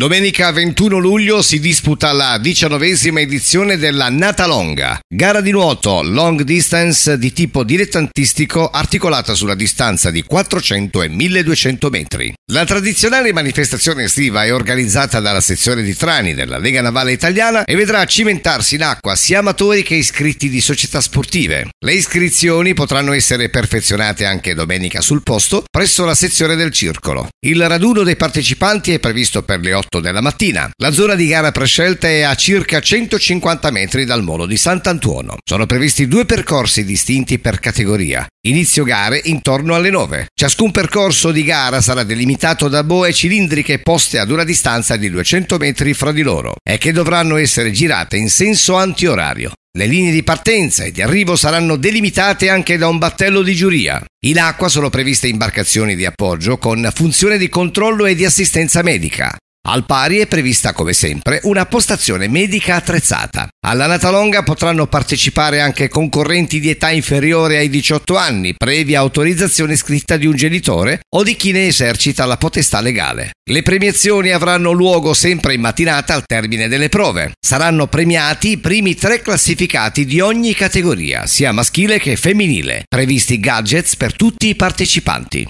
Domenica 21 luglio si disputa la diciannovesima edizione della Natalonga, gara di nuoto long distance di tipo dilettantistico articolata sulla distanza di 400 e 1200 metri. La tradizionale manifestazione estiva è organizzata dalla sezione di Trani della Lega Navale Italiana e vedrà cimentarsi in acqua sia amatori che iscritti di società sportive. Le iscrizioni potranno essere perfezionate anche domenica sul posto presso la sezione del circolo. Il raduno dei partecipanti è previsto per le 8 8 della mattina. La zona di gara prescelta è a circa 150 metri dal molo di Sant'Antuono. Sono previsti due percorsi distinti per categoria. Inizio gare intorno alle 9. Ciascun percorso di gara sarà delimitato da boe cilindriche poste ad una distanza di 200 metri fra di loro e che dovranno essere girate in senso antiorario. Le linee di partenza e di arrivo saranno delimitate anche da un battello di giuria. In acqua sono previste imbarcazioni di appoggio con funzione di controllo e di assistenza medica. Al pari è prevista, come sempre, una postazione medica attrezzata. Alla Natalonga potranno partecipare anche concorrenti di età inferiore ai 18 anni, previa autorizzazione scritta di un genitore o di chi ne esercita la potestà legale. Le premiazioni avranno luogo sempre in mattinata al termine delle prove. Saranno premiati i primi tre classificati di ogni categoria, sia maschile che femminile, previsti gadgets per tutti i partecipanti.